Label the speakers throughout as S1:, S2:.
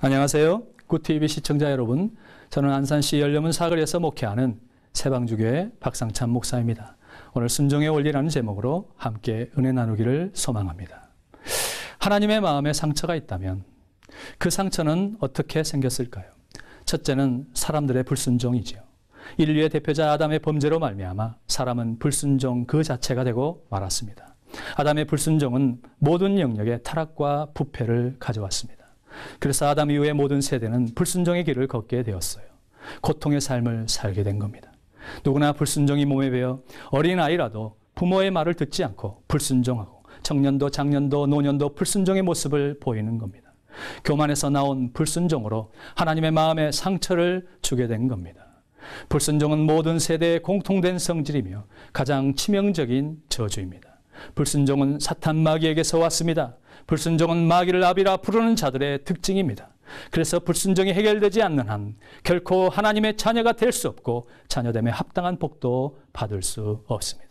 S1: 안녕하세요. 구TV 시청자 여러분. 저는 안산시 열려문 사거에서 목회하는 세방주교회 박상찬 목사입니다. 오늘 순종의 원리라는 제목으로 함께 은혜 나누기를 소망합니다. 하나님의 마음에 상처가 있다면 그 상처는 어떻게 생겼을까요? 첫째는 사람들의 불순종이지요. 인류의 대표자 아담의 범죄로 말미암아 사람은 불순종 그 자체가 되고 말았습니다. 아담의 불순종은 모든 영역의 타락과 부패를 가져왔습니다. 그래서 아담 이후의 모든 세대는 불순종의 길을 걷게 되었어요. 고통의 삶을 살게 된 겁니다. 누구나 불순종이 몸에 배어 어린 아이라도 부모의 말을 듣지 않고 불순종하고 청년도 장년도 노년도 불순종의 모습을 보이는 겁니다. 교만에서 나온 불순종으로 하나님의 마음에 상처를 주게 된 겁니다. 불순종은 모든 세대의 공통된 성질이며 가장 치명적인 저주입니다. 불순종은 사탄 마귀에게서 왔습니다. 불순종은 마귀를 아비라 부르는 자들의 특징입니다. 그래서 불순종이 해결되지 않는 한 결코 하나님의 자녀가 될 수 없고 자녀됨에 합당한 복도 받을 수 없습니다.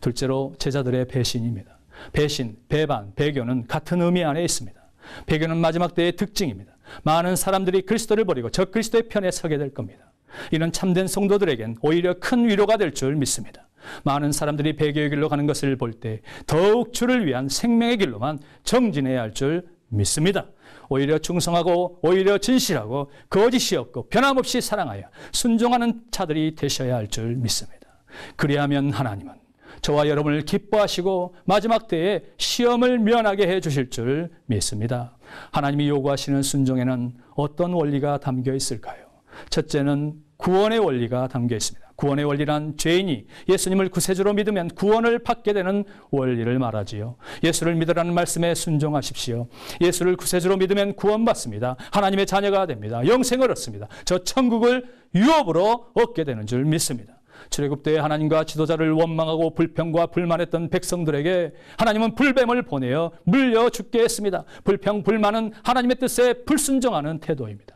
S1: 둘째로 제자들의 배신입니다. 배신, 배반, 배교는 같은 의미 안에 있습니다. 배교는 마지막 때의 특징입니다. 많은 사람들이 그리스도를 버리고 적 그리스도의 편에 서게 될 겁니다. 이는 참된 성도들에겐 오히려 큰 위로가 될 줄 믿습니다. 많은 사람들이 배교의 길로 가는 것을 볼 때 더욱 주를 위한 생명의 길로만 정진해야 할 줄 믿습니다. 오히려 충성하고 오히려 진실하고 거짓이 없고 변함없이 사랑하여 순종하는 자들이 되셔야 할 줄 믿습니다. 그리하면 하나님은 저와 여러분을 기뻐하시고 마지막 때에 시험을 면하게 해 주실 줄 믿습니다. 하나님이 요구하시는 순종에는 어떤 원리가 담겨 있을까요? 첫째는 구원의 원리가 담겨 있습니다. 구원의 원리란 죄인이 예수님을 구세주로 믿으면 구원을 받게 되는 원리를 말하지요. 예수를 믿으라는 말씀에 순종하십시오. 예수를 구세주로 믿으면 구원받습니다. 하나님의 자녀가 됩니다. 영생을 얻습니다. 저 천국을 유업으로 얻게 되는 줄 믿습니다. 출애굽 때 하나님과 지도자를 원망하고 불평과 불만했던 백성들에게 하나님은 불뱀을 보내어 물려 죽게 했습니다. 불평 불만은 하나님의 뜻에 불순종하는 태도입니다.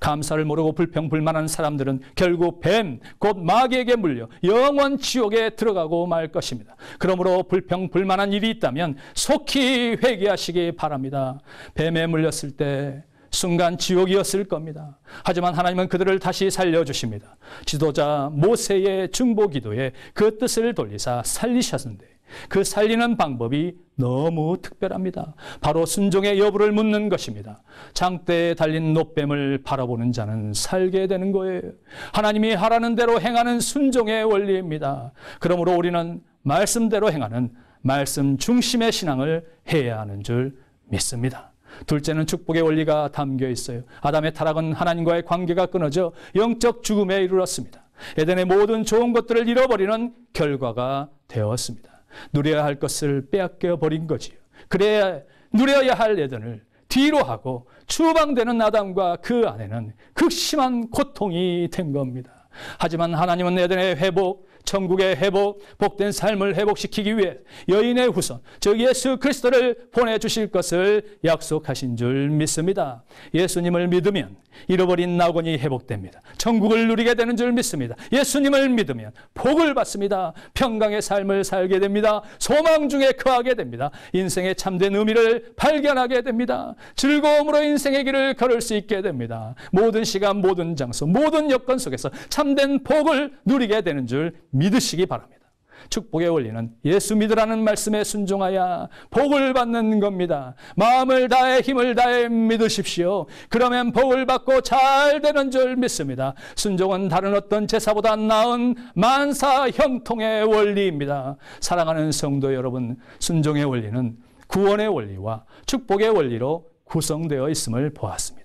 S1: 감사를 모르고 불평불만한 사람들은 결국 뱀, 곧 마귀에게 물려 영원 지옥에 들어가고 말 것입니다. 그러므로 불평불만한 일이 있다면 속히 회개하시기 바랍니다. 뱀에 물렸을 때 순간 지옥이었을 겁니다. 하지만 하나님은 그들을 다시 살려주십니다. 지도자 모세의 중보 기도에 그 뜻을 돌리사 살리셨는데 그 살리는 방법이 너무 특별합니다. 바로 순종의 여부를 묻는 것입니다. 장대에 달린 노뱀을 바라보는 자는 살게 되는 거예요. 하나님이 하라는 대로 행하는 순종의 원리입니다. 그러므로 우리는 말씀대로 행하는 말씀 중심의 신앙을 해야 하는 줄 믿습니다. 둘째는 축복의 원리가 담겨 있어요. 아담의 타락은 하나님과의 관계가 끊어져 영적 죽음에 이르렀습니다. 에덴의 모든 좋은 것들을 잃어버리는 결과가 되었습니다. 누려야 할 것을 빼앗겨 버린 거지요. 그래야 누려야 할 예전을 뒤로 하고 추방되는 아담과 그안에는 극심한 고통이 된 겁니다. 하지만 하나님은 예전의 회복, 천국의 회복, 복된 삶을 회복시키기 위해 여인의 후손, 즉 예수 그리스도를 보내주실 것을 약속하신 줄 믿습니다. 예수님을 믿으면 잃어버린 낙원이 회복됩니다. 천국을 누리게 되는 줄 믿습니다. 예수님을 믿으면 복을 받습니다. 평강의 삶을 살게 됩니다. 소망 중에 거하게 됩니다. 인생의 참된 의미를 발견하게 됩니다. 즐거움으로 인생의 길을 걸을 수 있게 됩니다. 모든 시간, 모든 장소, 모든 여건 속에서 참된 복을 누리게 되는 줄 믿으시기 바랍니다. 축복의 원리는 예수 믿으라는 말씀에 순종하여 복을 받는 겁니다. 마음을 다해 힘을 다해 믿으십시오. 그러면 복을 받고 잘 되는 줄 믿습니다. 순종은 다른 어떤 제사보다 나은 만사 형통의 원리입니다. 사랑하는 성도 여러분, 순종의 원리는 구원의 원리와 축복의 원리로 구성되어 있음을 보았습니다.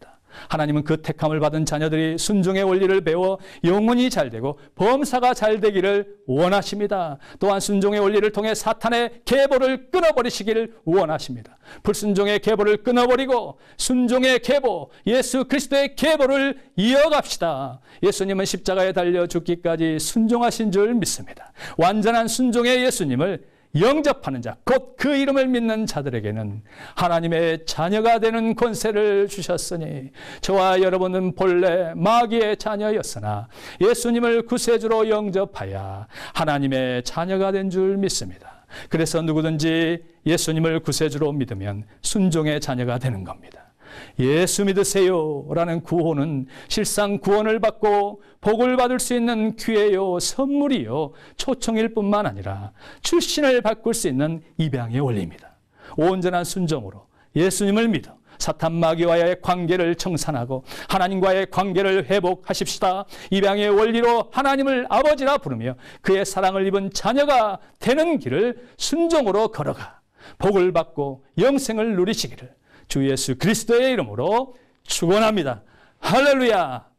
S1: 하나님은 그 택함을 받은 자녀들이 순종의 원리를 배워 영혼이 잘 되고 범사가 잘 되기를 원하십니다. 또한 순종의 원리를 통해 사탄의 계보를 끊어버리시기를 원하십니다. 불순종의 계보를 끊어버리고 순종의 계보, 예수 그리스도의 계보를 이어갑시다. 예수님은 십자가에 달려 죽기까지 순종하신 줄 믿습니다. 완전한 순종의 예수님을 영접하는 자, 곧 그 이름을 믿는 자들에게는 하나님의 자녀가 되는 권세를 주셨으니 저와 여러분은 본래 마귀의 자녀였으나 예수님을 구세주로 영접하여 하나님의 자녀가 된 줄 믿습니다. 그래서 누구든지 예수님을 구세주로 믿으면 순종의 자녀가 되는 겁니다. 예수 믿으세요 라는 구호는 실상 구원을 받고 복을 받을 수 있는 기회요, 선물이요, 초청일 뿐만 아니라 출신을 바꿀 수 있는 입양의 원리입니다. 온전한 순종으로 예수님을 믿어 사탄 마귀와의 관계를 청산하고 하나님과의 관계를 회복하십시다. 입양의 원리로 하나님을 아버지라 부르며 그의 사랑을 입은 자녀가 되는 길을 순종으로 걸어가 복을 받고 영생을 누리시기를 주 예수 그리스도의 이름으로 축원합니다. 할렐루야.